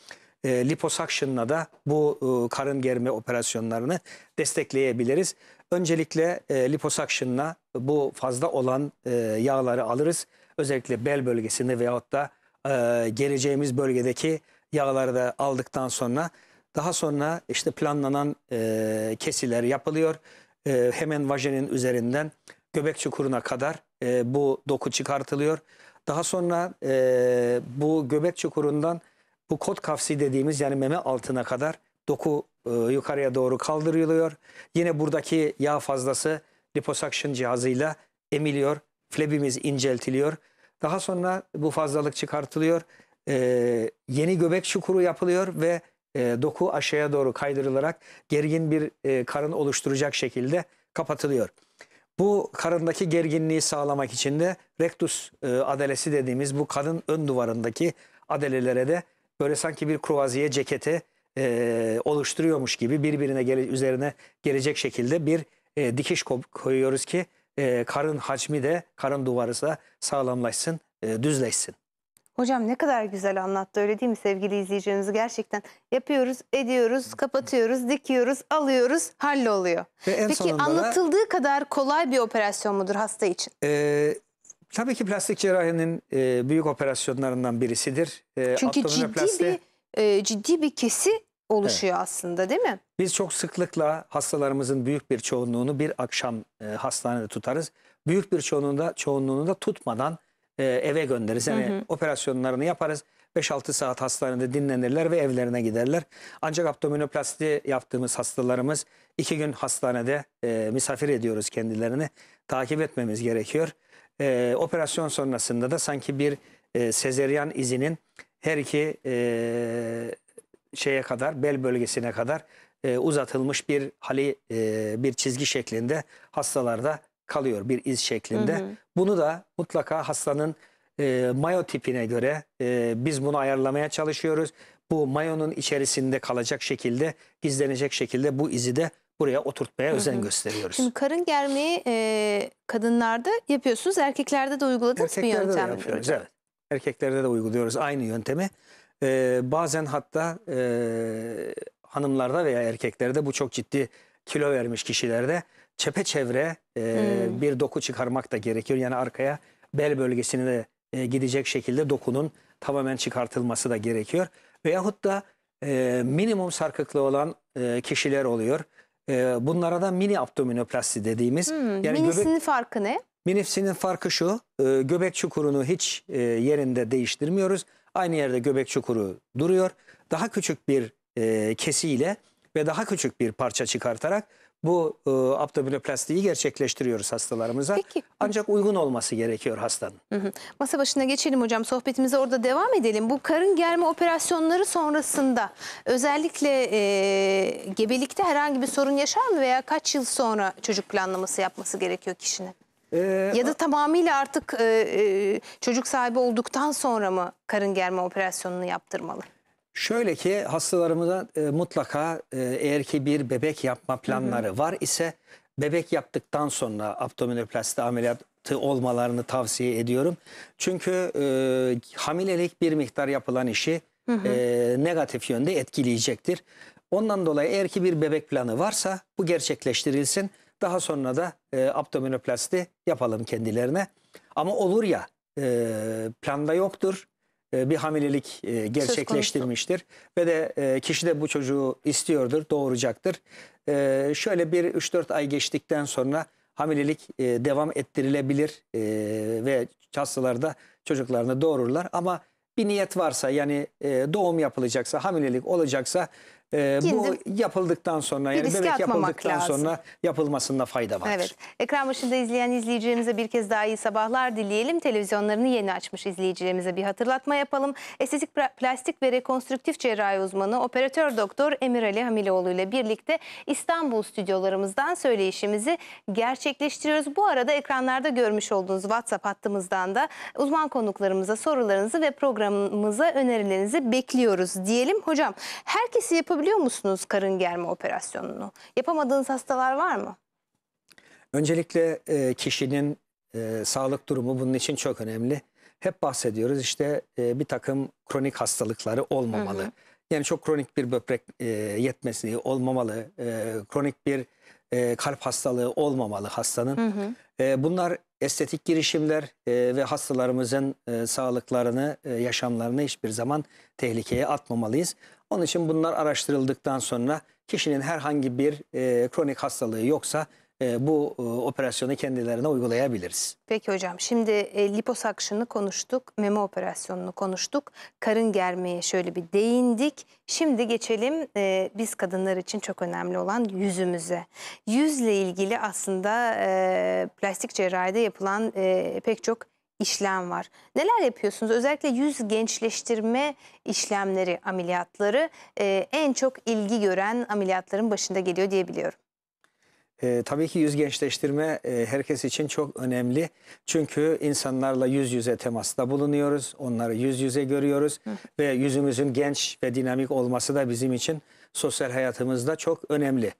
e, liposuction'la da bu e, karın germe operasyonlarını destekleyebiliriz. Öncelikle e, liposuction'la bu fazla olan e, yağları alırız. Özellikle bel bölgesini veyahut da e, geleceğimiz bölgedeki yağları da aldıktan sonra daha sonra işte planlanan e, kesiler yapılıyor. E, hemen vajenin üzerinden göbek çukuruna kadar e, bu doku çıkartılıyor. Daha sonra e, bu göbek çukurundan bu kot kafsi dediğimiz yani meme altına kadar doku e, yukarıya doğru kaldırılıyor. Yine buradaki yağ fazlası liposuction cihazıyla emiliyor. Flebimiz inceltiliyor. Daha sonra bu fazlalık çıkartılıyor. E, yeni göbek çukuru yapılıyor ve e, doku aşağıya doğru kaydırılarak gergin bir e, karın oluşturacak şekilde kapatılıyor. Bu karındaki gerginliği sağlamak için de rectus e, adelesi dediğimiz bu karın ön duvarındaki adelelere de böyle sanki bir kruvaziye ceketi e, oluşturuyormuş gibi birbirine gele, üzerine gelecek şekilde bir e, dikiş koyuyoruz ki e, karın hacmi de karın duvarı da sağlamlaşsın, e, düzleşsin. Hocam ne kadar güzel anlattı öyle değil mi sevgili izleyicilerimiz gerçekten yapıyoruz, ediyoruz, kapatıyoruz, dikiyoruz, alıyoruz, halloluyor. Ve Peki anlatıldığı da, kadar kolay bir operasyon mudur hasta için? E, Tabii ki plastik cerrahinin e, büyük operasyonlarından birisidir. E, Çünkü abdominoplasti- ciddi bir e, ciddi bir kesi oluşuyor aslında değil mi? Biz çok sıklıkla hastalarımızın büyük bir çoğunluğunu bir akşam e, hastanede tutarız. Büyük bir çoğunluğunda çoğunluğunu da tutmadan e, eve göndeririz. Yani operasyonlarını yaparız. 5-6 saat hastanede dinlenirler ve evlerine giderler. Ancak abdominoplasti yaptığımız hastalarımız 2 gün hastanede e, misafir ediyoruz kendilerini. Takip etmemiz gerekiyor e, operasyon sonrasında da sanki bir e, sezeryan izinin her iki e, şeye kadar bel bölgesine kadar e, uzatılmış bir hali e, bir çizgi şeklinde hastalarda kalıyor bir iz şeklinde. Hı hı. Bunu da mutlaka hastanın e, mayo tipine göre e, biz bunu ayarlamaya çalışıyoruz. Bu mayonun içerisinde kalacak şekilde, gizlenecek şekilde bu izi de buraya oturtmaya özen hı hı. gösteriyoruz. Şimdi karın germeyi e, kadınlarda yapıyorsunuz. Erkeklerde de uyguladınız bir yöntem. Erkeklerde de yapıyoruz evet. Erkeklerde de uyguluyoruz aynı yöntemi. Ee, bazen hatta e, hanımlarda veya erkeklerde bu çok ciddi kilo vermiş kişilerde çepeçevre e, hmm. bir doku çıkarmak da gerekiyor. Yani arkaya bel bölgesine de e, gidecek şekilde dokunun tamamen çıkartılması da gerekiyor. Veyahut da e, minimum sarkıklı olan e, kişiler oluyor. Ee, bunlara da mini abdominoplasti dediğimiz. Hmm, yani minisinin göbek, farkı ne? Minifsinin farkı şu, e, göbek çukurunu hiç e, yerinde değiştirmiyoruz. Aynı yerde göbek çukuru duruyor. Daha küçük bir e, kesiyle ve daha küçük bir parça çıkartarak bu e, abdominoplastiği gerçekleştiriyoruz hastalarımıza. Peki. Ancak uygun olması gerekiyor hastanın. Hı hı. Masa başına geçelim hocam. Sohbetimize orada devam edelim. Bu karın germe operasyonları sonrasında özellikle e, gebelikte herhangi bir sorun yaşar mı veya kaç yıl sonra çocuk planlaması yapması gerekiyor kişinin? E, ya da tamamıyla artık e, e, çocuk sahibi olduktan sonra mı karın germe operasyonunu yaptırmalı? Şöyle ki hastalarımıza e, mutlaka e, eğer ki bir bebek yapma planları var ise bebek yaptıktan sonra abdominoplasti ameliyatı olmalarını tavsiye ediyorum. Çünkü e, hamilelik bir miktar yapılan işi hı hı. E, negatif yönde etkileyecektir. Ondan dolayı eğer ki bir bebek planı varsa bu gerçekleştirilsin. Daha sonra da e, abdominoplasti yapalım kendilerine. Ama olur ya e, planda yoktur e, bir hamilelik e, gerçekleştirmiştir. Ve de e, kişi de bu çocuğu istiyordur, doğuracaktır. Şöyle bir 3-4 ay geçtikten sonra hamilelik devam ettirilebilir ve hastalarda çocuklarını doğururlar. Ama bir niyet varsa yani doğum yapılacaksa, hamilelik olacaksa e, bu yapıldıktan sonra yani bebek yapıldıktan lazım. sonra yapılmasında fayda var. Evet. Ekran başında izleyen izleyicilerimize bir kez daha iyi sabahlar dileyelim. Televizyonlarını yeni açmış izleyicilerimize bir hatırlatma yapalım. Estetik plastik ve rekonstrüktif cerrahi uzmanı operatör doktor Emir Ali Hamiloğlu ile birlikte İstanbul stüdyolarımızdan söyleyişimizi gerçekleştiriyoruz. Bu arada ekranlarda görmüş olduğunuz WhatsApp hattımızdan da uzman konuklarımıza sorularınızı ve programımıza önerilerinizi bekliyoruz diyelim. Hocam herkesi yapabilir yapabiliyor musunuz karın germe operasyonunu? Yapamadığınız hastalar var mı? Öncelikle e, kişinin e, sağlık durumu bunun için çok önemli. Hep bahsediyoruz işte e, bir takım kronik hastalıkları olmamalı. Hı hı. Yani çok kronik bir böbrek e, yetmesliği olmamalı, e, kronik bir e, kalp hastalığı olmamalı hastanın. Hı hı. E, bunlar estetik girişimler e, ve hastalarımızın e, sağlıklarını, e, yaşamlarını hiçbir zaman tehlikeye atmamalıyız. Onun için bunlar araştırıldıktan sonra kişinin herhangi bir e, kronik hastalığı yoksa e, bu e, operasyonu kendilerine uygulayabiliriz. Peki hocam şimdi e, liposakşını konuştuk, meme operasyonunu konuştuk, karın germeye şöyle bir değindik. Şimdi geçelim e, biz kadınlar için çok önemli olan yüzümüze. Yüzle ilgili aslında e, plastik cerrahide yapılan e, pek çok işlem var. Neler yapıyorsunuz? Özellikle yüz gençleştirme işlemleri, ameliyatları e, en çok ilgi gören ameliyatların başında geliyor diyebiliyorum. E, tabii ki yüz gençleştirme e, herkes için çok önemli. Çünkü insanlarla yüz yüze temasta bulunuyoruz. Onları yüz yüze görüyoruz. Ve yüzümüzün genç ve dinamik olması da bizim için sosyal hayatımızda çok önemli.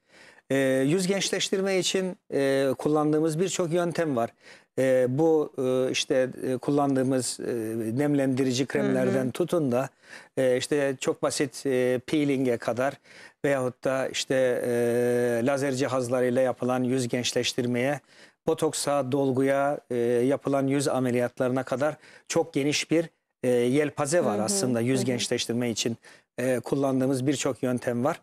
E, yüz gençleştirme için e, kullandığımız birçok yöntem var e, bu e, işte e, kullandığımız e, nemlendirici kremlerden hı hı. tutun da e, işte çok basit e, peeling'e kadar veyahut da işte e, lazer cihazlarıyla yapılan yüz gençleştirmeye botoksa, dolguya e, yapılan yüz ameliyatlarına kadar çok geniş bir e, yelpaze var hı hı, aslında yüz hı. gençleştirme için e, kullandığımız birçok yöntem var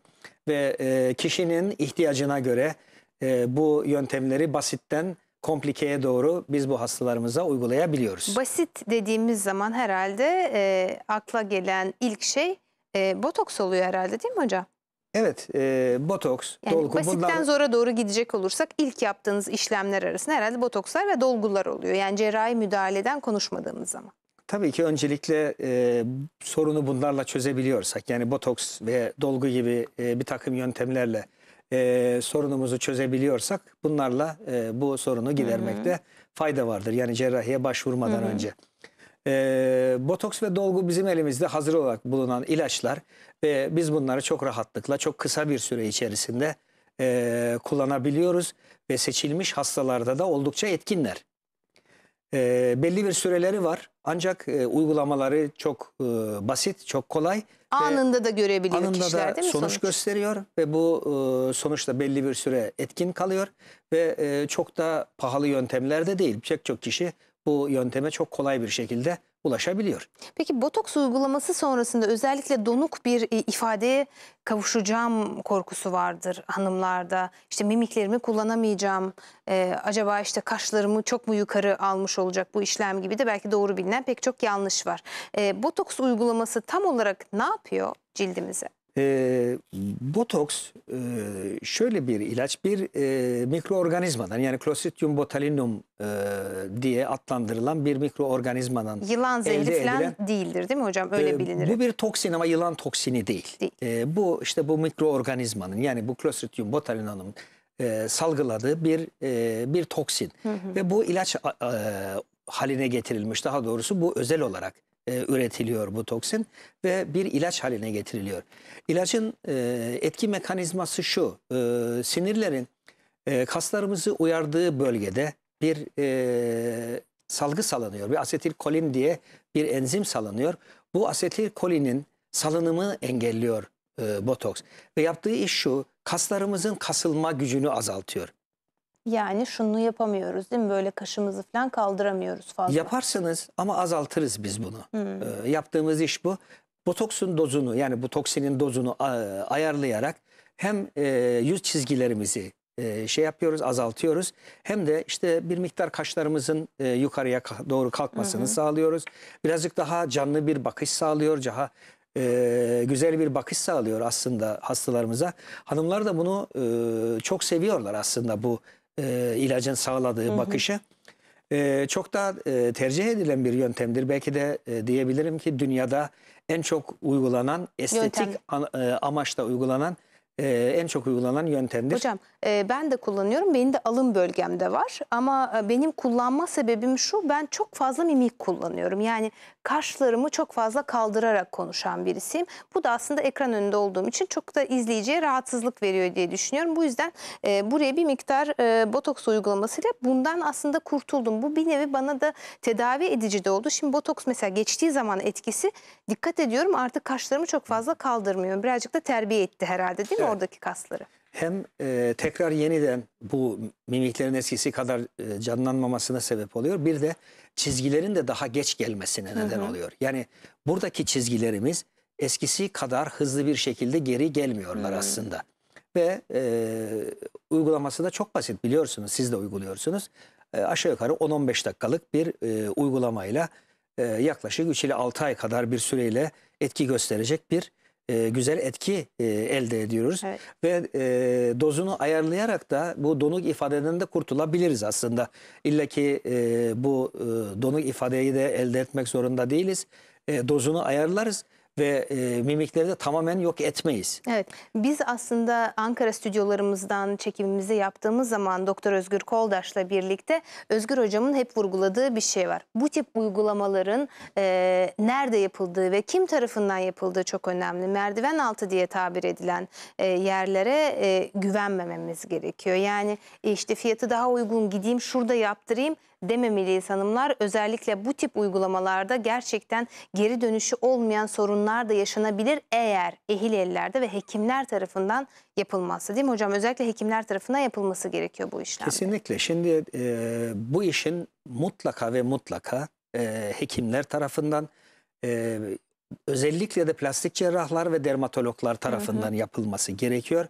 ve e, kişinin ihtiyacına göre e, bu yöntemleri basitten komplikeye doğru biz bu hastalarımıza uygulayabiliyoruz. Basit dediğimiz zaman herhalde e, akla gelen ilk şey e, botoks oluyor herhalde değil mi hocam? Evet, e, botoks, yani dolgu. Basitten bunlar... zora doğru gidecek olursak ilk yaptığınız işlemler arasında herhalde botokslar ve dolgular oluyor. Yani cerrahi müdahaleden konuşmadığımız zaman. Tabii ki öncelikle e, sorunu bunlarla çözebiliyorsak yani botoks ve dolgu gibi e, bir takım yöntemlerle e, sorunumuzu çözebiliyorsak bunlarla e, bu sorunu gidermekte Hı -hı. fayda vardır. Yani cerrahiye başvurmadan Hı -hı. önce. E, botoks ve dolgu bizim elimizde hazır olarak bulunan ilaçlar ve biz bunları çok rahatlıkla çok kısa bir süre içerisinde e, kullanabiliyoruz ve seçilmiş hastalarda da oldukça etkinler. E, belli bir süreleri var. Ancak e, uygulamaları çok e, basit, çok kolay. Anında da görebiliyor anında kişiler da değil mi? sonuç, sonuç gösteriyor ve bu e, sonuçta belli bir süre etkin kalıyor ve e, çok da pahalı yöntemlerde değil. Pek çok kişi bu yönteme çok kolay bir şekilde ulaşabiliyor. Peki botoks uygulaması sonrasında özellikle donuk bir e, ifadeye kavuşacağım korkusu vardır hanımlarda. İşte mimiklerimi kullanamayacağım. Ee, acaba işte kaşlarımı çok mu yukarı almış olacak bu işlem gibi de belki doğru bilinen pek çok yanlış var. Ee, botoks uygulaması tam olarak ne yapıyor cildimize? E, botoks e, şöyle bir ilaç bir e, mikroorganizmadan yani Clostridium botulinum e, diye adlandırılan bir mikroorganizmadan Yılan zehri falan edilen, değildir değil mi hocam? Öyle e, bilinir. Bu bir toksin ama yılan toksini değil. değil. E, bu işte bu mikroorganizmanın yani bu Clostridium botulinum e, salgıladığı bir e, bir toksin hı hı. ve bu ilaç e, haline getirilmiş daha doğrusu bu özel olarak e, üretiliyor bu toksin ve bir ilaç haline getiriliyor. İlacın e, etki mekanizması şu, e, sinirlerin kaslarımızı uyardığı bölgede bir salgı salınıyor. Bir asetilkolin diye bir enzim salınıyor. Bu asetilkolinin salınımı engelliyor e, botoks. Ve yaptığı iş şu, kaslarımızın kasılma gücünü azaltıyor. Yani şunu yapamıyoruz değil mi? Böyle kaşımızı falan kaldıramıyoruz fazla. Yaparsanız ama azaltırız biz bunu. Hmm. E, yaptığımız iş bu. Botoksun dozunu yani bu toksinin dozunu e, ayarlayarak hem e, yüz çizgilerimizi e, şey yapıyoruz azaltıyoruz hem de işte bir miktar kaşlarımızın e, yukarıya doğru kalkmasını hı sağlıyoruz. Birazcık daha canlı bir bakış sağlıyor. Daha e, güzel bir bakış sağlıyor aslında hastalarımıza. Hanımlar da bunu e, çok seviyorlar aslında bu e, ilacın sağladığı hı hı. bakışı e, çok daha e, tercih edilen bir yöntemdir. Belki de e, diyebilirim ki dünyada en çok uygulanan estetik Yöntem. e, amaçla uygulanan e, en çok uygulanan yöntemdir. Hocam e, ben de kullanıyorum. Benim de alın bölgemde var. Ama e, benim kullanma sebebim şu. Ben çok fazla mimik kullanıyorum. Yani kaşlarımı çok fazla kaldırarak konuşan birisiyim. Bu da aslında ekran önünde olduğum için çok da izleyiciye rahatsızlık veriyor diye düşünüyorum. Bu yüzden e, buraya bir miktar e, botoks uygulamasıyla bundan aslında kurtuldum. Bu bir nevi bana da tedavi edici de oldu. Şimdi botoks mesela geçtiği zaman etkisi dikkat ediyorum artık kaşlarımı çok fazla kaldırmıyorum. Birazcık da terbiye etti herhalde değil mi? evet. oradaki kasları. Hem e, tekrar yeniden bu mimiklerin eskisi kadar e, canlanmamasına sebep oluyor. Bir de çizgilerin de daha geç gelmesine neden Hı -hı. oluyor. Yani buradaki çizgilerimiz eskisi kadar hızlı bir şekilde geri gelmiyorlar Hı -hı. aslında. Ve e, uygulaması da çok basit biliyorsunuz siz de uyguluyorsunuz. E, aşağı yukarı 10-15 dakikalık bir e, uygulamayla e, yaklaşık 3 ile 6 ay kadar bir süreyle etki gösterecek bir e, güzel etki e, elde ediyoruz. Evet. Ve e, dozunu ayarlayarak da bu donuk ifadeden de kurtulabiliriz aslında. İlla ki e, bu e, donuk ifadeyi de elde etmek zorunda değiliz. E, dozunu ayarlarız ve e, mimikleri de tamamen yok etmeyiz. Evet. Biz aslında Ankara stüdyolarımızdan çekimimizi yaptığımız zaman Doktor Özgür Koldaş'la birlikte Özgür hocamın hep vurguladığı bir şey var. Bu tip uygulamaların e, nerede yapıldığı ve kim tarafından yapıldığı çok önemli. Merdiven altı diye tabir edilen e, yerlere e, güvenmememiz gerekiyor. Yani e, işte fiyatı daha uygun gideyim şurada yaptırayım dememeliyiz hanımlar. Özellikle bu tip uygulamalarda gerçekten geri dönüşü olmayan sorunlar da yaşanabilir eğer ehil ellerde ve hekimler tarafından yapılmazsa değil mi hocam? Özellikle hekimler tarafından yapılması gerekiyor bu işlem. Kesinlikle. Şimdi e, bu işin mutlaka ve mutlaka e, hekimler tarafından e, özellikle de plastik cerrahlar ve dermatologlar tarafından hı hı. yapılması gerekiyor.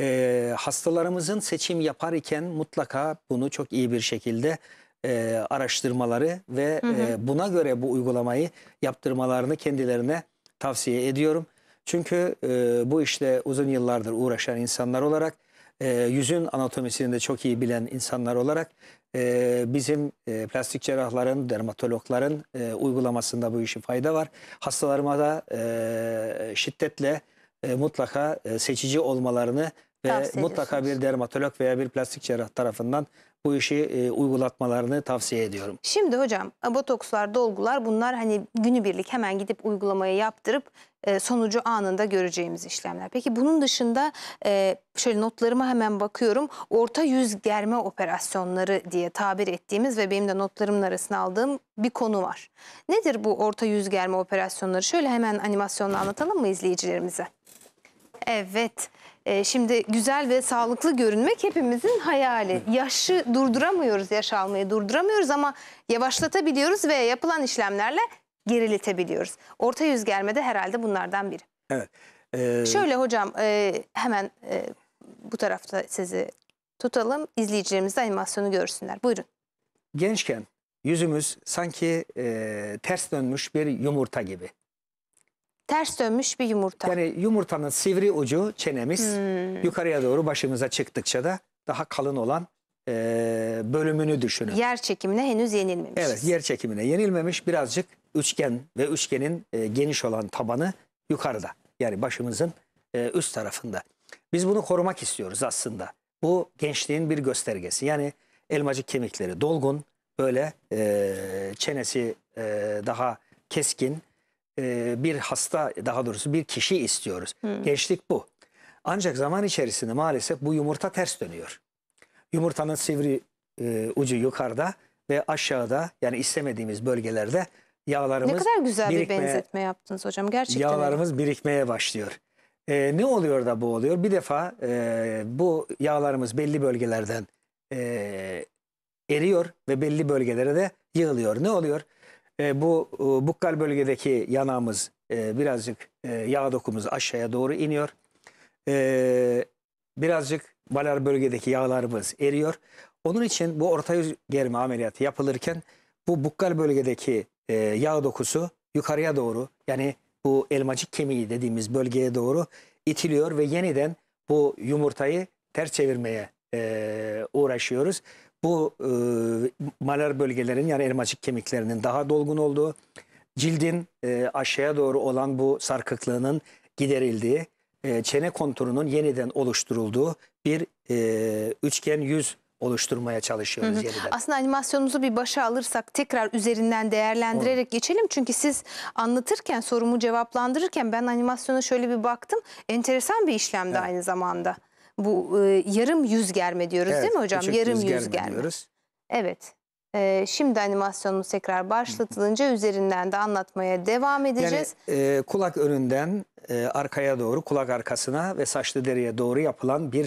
E, hastalarımızın seçim yapar iken mutlaka bunu çok iyi bir şekilde e, araştırmaları ve hı hı. E, buna göre bu uygulamayı yaptırmalarını kendilerine tavsiye ediyorum. Çünkü e, bu işle uzun yıllardır uğraşan insanlar olarak, e, yüzün anatomisini de çok iyi bilen insanlar olarak e, bizim e, plastik cerrahların, dermatologların e, uygulamasında bu işin fayda var. Hastalarıma da e, şiddetle e, mutlaka e, seçici olmalarını ve mutlaka bir dermatolog veya bir plastik cerrah tarafından bu işi e, uygulatmalarını tavsiye ediyorum. Şimdi hocam e, botokslar, dolgular bunlar hani günübirlik hemen gidip uygulamayı yaptırıp e, sonucu anında göreceğimiz işlemler. Peki bunun dışında e, şöyle notlarıma hemen bakıyorum. Orta yüz germe operasyonları diye tabir ettiğimiz ve benim de notlarımın arasına aldığım bir konu var. Nedir bu orta yüz germe operasyonları? Şöyle hemen animasyonla anlatalım mı izleyicilerimize? Evet e, şimdi güzel ve sağlıklı görünmek hepimizin hayali. Yaşı durduramıyoruz, yaş almayı durduramıyoruz ama yavaşlatabiliyoruz ve yapılan işlemlerle geriletebiliyoruz. Orta yüz gelmede herhalde bunlardan biri. Evet. Ee... Şöyle hocam e, hemen e, bu tarafta sizi tutalım. İzleyicilerimiz de animasyonu görsünler. Buyurun. Gençken yüzümüz sanki e, ters dönmüş bir yumurta gibi. Ters dönmüş bir yumurta. Yani yumurtanın sivri ucu çenemiz hmm. yukarıya doğru başımıza çıktıkça da daha kalın olan e, bölümünü düşünün. Yer çekimine henüz yenilmemiş. Evet yer çekimine yenilmemiş birazcık üçgen ve üçgenin e, geniş olan tabanı yukarıda. Yani başımızın e, üst tarafında. Biz bunu korumak istiyoruz aslında. Bu gençliğin bir göstergesi. Yani elmacık kemikleri dolgun, böyle e, çenesi e, daha keskin, e, bir hasta daha doğrusu bir kişi istiyoruz. Hmm. Gençlik bu. Ancak zaman içerisinde maalesef bu yumurta ters dönüyor. Yumurtanın sivri e, ucu yukarıda ve aşağıda yani istemediğimiz bölgelerde yağlarımız Ne kadar güzel birikmeye, bir benzetme yaptınız hocam gerçekten. Yağlarımız öyle. birikmeye başlıyor. E, ne oluyor da bu oluyor? Bir defa e, bu yağlarımız belli bölgelerden e, eriyor ve belli bölgelere de yığılıyor. Ne oluyor? e, bu e, bukkal bölgedeki yanağımız e, birazcık e, yağ dokumuz aşağıya doğru iniyor. E, birazcık balar bölgedeki yağlarımız eriyor. Onun için bu orta yüz germe ameliyatı yapılırken bu bukkal bölgedeki e, yağ dokusu yukarıya doğru yani bu elmacık kemiği dediğimiz bölgeye doğru itiliyor ve yeniden bu yumurtayı ters çevirmeye e, uğraşıyoruz bu e, malar bölgelerin yani elmacık kemiklerinin daha dolgun olduğu, cildin e, aşağıya doğru olan bu sarkıklığının giderildiği, e, çene konturunun yeniden oluşturulduğu bir e, üçgen yüz oluşturmaya çalışıyoruz hı hı. yeniden. Aslında animasyonumuzu bir başa alırsak tekrar üzerinden değerlendirerek Olur. geçelim. Çünkü siz anlatırken, sorumu cevaplandırırken ben animasyona şöyle bir baktım. Enteresan bir işlemdi evet. aynı zamanda. Bu e, yarım yüz germe diyoruz evet, değil mi hocam? Yarım yüz, yüz germe. Evet. E, şimdi animasyonumuz tekrar başlatılınca üzerinden de anlatmaya devam edeceğiz. Yani, e, kulak önünden e, arkaya doğru, kulak arkasına ve saçlı deriye doğru yapılan bir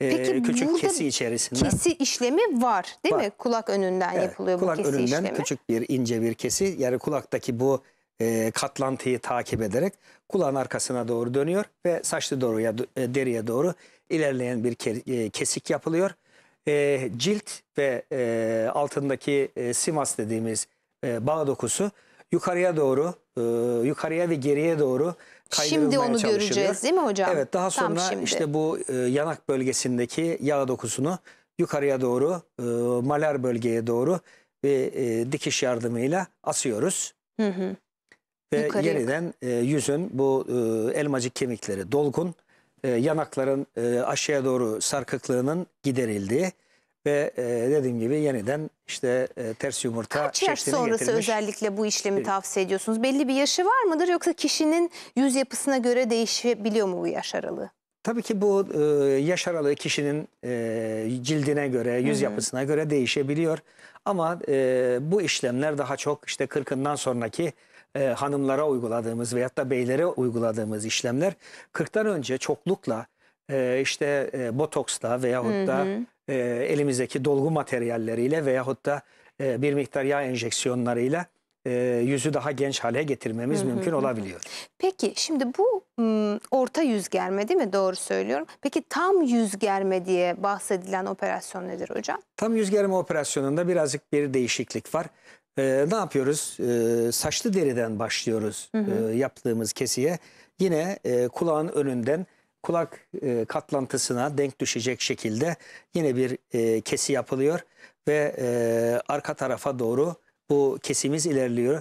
e, Peki, küçük kesi içerisinde. Kesi işlemi var değil var. mi? Kulak önünden evet, yapılıyor kulak bu kesi önünden işlemi. küçük bir ince bir kesi. Yani kulaktaki bu e, katlantıyı takip ederek kulağın arkasına doğru dönüyor ve saçlı doğruya, e, deriye doğru ilerleyen bir e, kesik yapılıyor. E, cilt ve e, altındaki simas dediğimiz bağ dokusu yukarıya doğru, yukarıya ve geriye doğru kaydırılmaya Şimdi onu çalışılıyor. göreceğiz değil mi hocam? Evet daha sonra şimdi. işte bu yanak bölgesindeki yağ dokusunu yukarıya doğru, malar bölgeye doğru ve dikiş yardımıyla asıyoruz. Hı hı. Ve yukarı yeniden e, yüzün bu elmacık kemikleri dolgun e, yanakların e, aşağıya doğru sarkıklığının giderildiği ve e, dediğim gibi yeniden işte e, ters yumurta Kaç yaş sonrası getirmiş. özellikle bu işlemi tavsiye ediyorsunuz? Belli bir yaşı var mıdır yoksa kişinin yüz yapısına göre değişebiliyor mu bu yaş aralığı? Tabii ki bu e, yaş aralığı kişinin cildine göre, yüz yapısına göre değişebiliyor. Ama bu işlemler daha çok işte 40'ından sonraki e, hanımlara uyguladığımız veyahut da beylere uyguladığımız işlemler 40'tan önce çoklukla e, işte e, botoksla veyahut da e, elimizdeki dolgu materyalleriyle veyahut da e, bir miktar yağ enjeksiyonlarıyla e, yüzü daha genç hale getirmemiz hı hı. mümkün olabiliyor. Peki şimdi bu m, orta yüz germe değil mi? Doğru söylüyorum. Peki tam yüz germe diye bahsedilen operasyon nedir hocam? Tam yüz germe operasyonunda birazcık bir değişiklik var. Ee, ne yapıyoruz? Ee, saçlı deriden başlıyoruz hı hı. E, yaptığımız kesiye. Yine e, kulağın önünden kulak e, katlantısına denk düşecek şekilde yine bir e, kesi yapılıyor. Ve e, arka tarafa doğru bu kesimiz ilerliyor.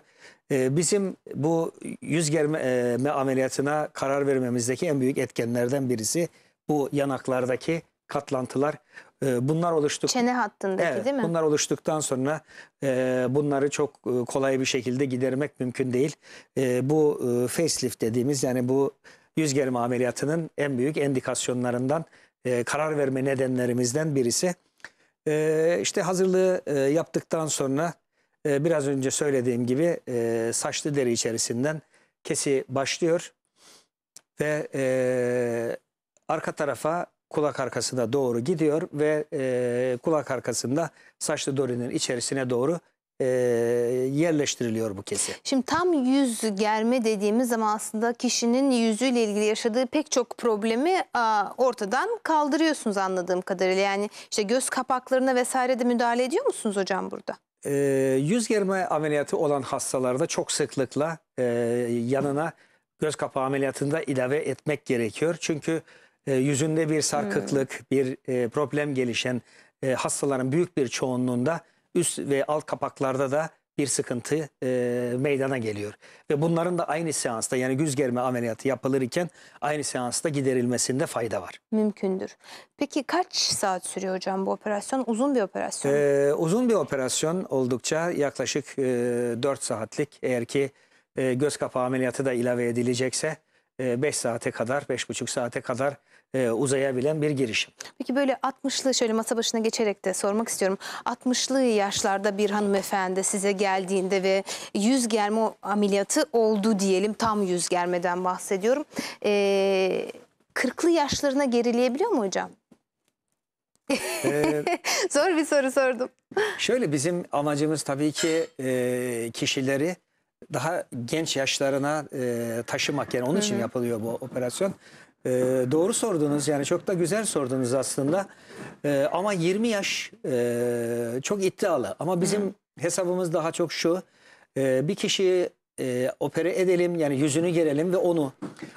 E, bizim bu yüz germe e, ameliyatına karar vermemizdeki en büyük etkenlerden birisi bu yanaklardaki katlantılar. Ee, bunlar oluştuk. Çene hattındaki evet, değil mi? Bunlar oluştuktan sonra e, bunları çok e, kolay bir şekilde gidermek mümkün değil. E, bu e, facelift dediğimiz yani bu yüz germe ameliyatının en büyük endikasyonlarından e, karar verme nedenlerimizden birisi. E, işte hazırlığı e, yaptıktan sonra e, biraz önce söylediğim gibi e, saçlı deri içerisinden kesi başlıyor ve e, arka tarafa kulak arkasına doğru gidiyor ve e, kulak arkasında saçlı dorinin içerisine doğru e, yerleştiriliyor bu kesi. Şimdi tam yüz germe dediğimiz zaman aslında kişinin yüzüyle ilgili yaşadığı pek çok problemi a, ortadan kaldırıyorsunuz anladığım kadarıyla. Yani işte göz kapaklarına vesaire de müdahale ediyor musunuz hocam burada? E, yüz germe ameliyatı olan hastalarda çok sıklıkla e, yanına göz kapağı ameliyatında ilave etmek gerekiyor. Çünkü e, yüzünde bir sarkıklık, hmm. bir e, problem gelişen e, hastaların büyük bir çoğunluğunda üst ve alt kapaklarda da bir sıkıntı e, meydana geliyor. Ve bunların da aynı seansta yani güz germe ameliyatı yapılırken aynı seansta giderilmesinde fayda var. Mümkündür. Peki kaç saat sürüyor hocam bu operasyon? Uzun bir operasyon. Ee, uzun bir operasyon oldukça yaklaşık e, 4 saatlik eğer ki e, göz kapağı ameliyatı da ilave edilecekse e, 5 saate kadar 5,5 saate kadar e, uzayabilen bir girişim. Peki böyle 60'lı şöyle masa başına geçerek de sormak istiyorum. 60'lı yaşlarda bir hanımefendi size geldiğinde ve yüz germe ameliyatı oldu diyelim. Tam yüz germeden bahsediyorum. E, 40'lı yaşlarına gerileyebiliyor mu hocam? Ee, Zor bir soru sordum. Şöyle bizim amacımız tabii ki e, kişileri daha genç yaşlarına e, taşımak yani onun Hı -hı. için yapılıyor bu operasyon. Ee, doğru sordunuz yani çok da güzel sordunuz aslında. Ee, ama 20 yaş e, çok iddialı. Ama bizim hesabımız daha çok şu. E, bir kişiyi e, opere edelim yani yüzünü gerelim ve onu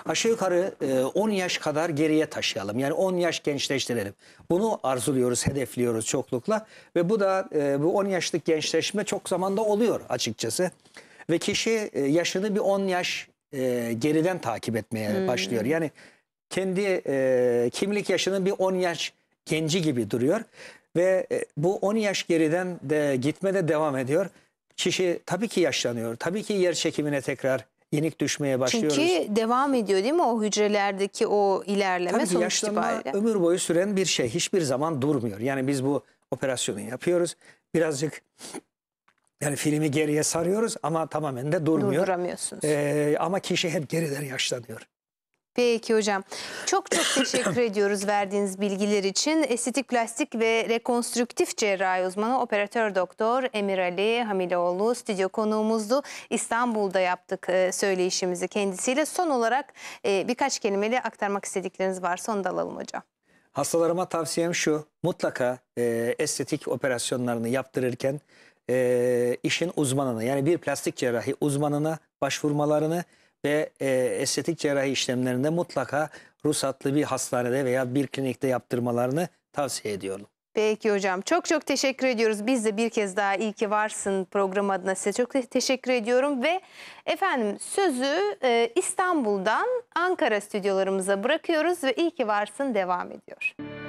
aşağı yukarı e, 10 yaş kadar geriye taşıyalım. Yani 10 yaş gençleştirelim. Bunu arzuluyoruz, hedefliyoruz çoklukla ve bu da e, bu 10 yaşlık gençleşme çok zamanda oluyor açıkçası. Ve kişi e, yaşını bir 10 yaş e, geriden takip etmeye başlıyor. Yani kendi e, kimlik yaşının bir 10 yaş genci gibi duruyor. Ve e, bu 10 yaş geriden de gitmede devam ediyor. Kişi tabii ki yaşlanıyor. Tabii ki yer çekimine tekrar yenik düşmeye başlıyoruz. Çünkü devam ediyor değil mi o hücrelerdeki o ilerleme Tabii sonuç yaşlanma ömür boyu süren bir şey. Hiçbir zaman durmuyor. Yani biz bu operasyonu yapıyoruz. Birazcık yani filmi geriye sarıyoruz ama tamamen de durmuyor. Durduramıyorsunuz. Ee, ama kişi hep geriden yaşlanıyor. Peki hocam. Çok çok teşekkür ediyoruz verdiğiniz bilgiler için. Estetik plastik ve rekonstrüktif cerrahi uzmanı operatör doktor Emir Ali Hamiloğlu stüdyo konuğumuzdu. İstanbul'da yaptık e, söyleyişimizi kendisiyle. Son olarak e, birkaç kelimeli aktarmak istedikleriniz varsa onu da alalım hocam. Hastalarıma tavsiyem şu. Mutlaka e, estetik operasyonlarını yaptırırken e, işin uzmanına yani bir plastik cerrahi uzmanına başvurmalarını ve e, estetik cerrahi işlemlerinde mutlaka ruhsatlı bir hastanede veya bir klinikte yaptırmalarını tavsiye ediyorum. Peki hocam çok çok teşekkür ediyoruz. Biz de bir kez daha iyi ki varsın program adına size çok teşekkür ediyorum. Ve efendim sözü e, İstanbul'dan Ankara stüdyolarımıza bırakıyoruz ve iyi ki varsın devam ediyor. Müzik